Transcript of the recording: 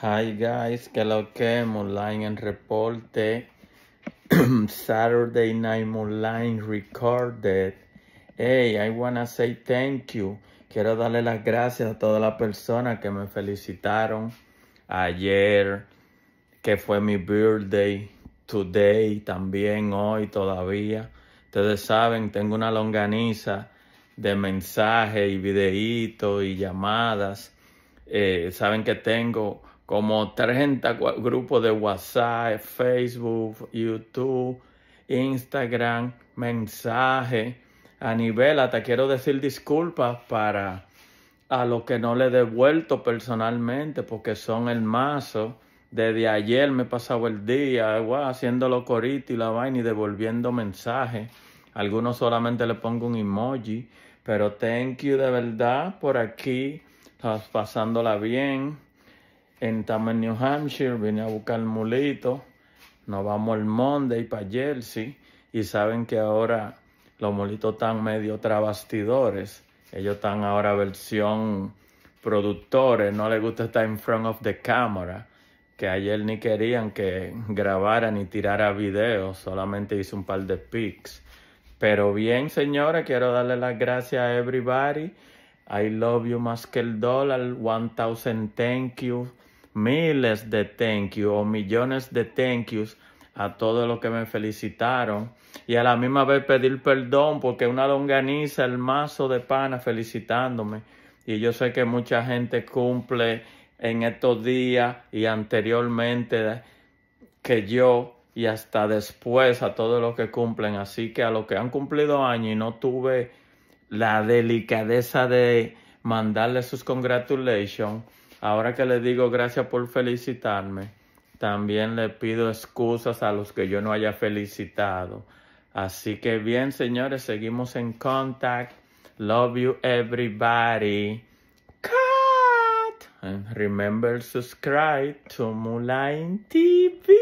Hi guys, que lo que online en reporte. Saturday night online, recorded. Hey, I wanna say thank you. Quiero darle las gracias a todas las personas que me felicitaron ayer, que fue mi birthday, today, también hoy todavía. Ustedes saben, tengo una longaniza de mensajes y videitos y llamadas. Eh, saben que tengo como 30 grupos de WhatsApp, Facebook, YouTube, Instagram, mensaje. A nivel, hasta quiero decir disculpas para a los que no le he devuelto personalmente porque son el mazo. Desde ayer me he pasado el día haciendo los y la vaina y devolviendo mensajes. Algunos solamente le pongo un emoji. Pero thank you de verdad por aquí. Estás pasándola bien en New Hampshire, vine a buscar el mulito, nos vamos el Monday para Jersey y saben que ahora los mulitos están medio trabastidores, ellos están ahora versión productores, no les gusta estar en front of the camera, que ayer ni querían que grabaran ni tirara videos, solamente hice un par de pics. Pero bien, señora, quiero darle las gracias a everybody. I love you más que el dólar. One thousand thank you miles de thank you o millones de thank yous a todos los que me felicitaron y a la misma vez pedir perdón porque una longaniza el mazo de pana felicitándome y yo sé que mucha gente cumple en estos días y anteriormente que yo y hasta después a todos los que cumplen así que a los que han cumplido años y no tuve la delicadeza de mandarle sus congratulations Ahora que le digo gracias por felicitarme, también le pido excusas a los que yo no haya felicitado. Así que bien, señores, seguimos en contact. Love you everybody. Cut. remember subscribe to Mulain TV.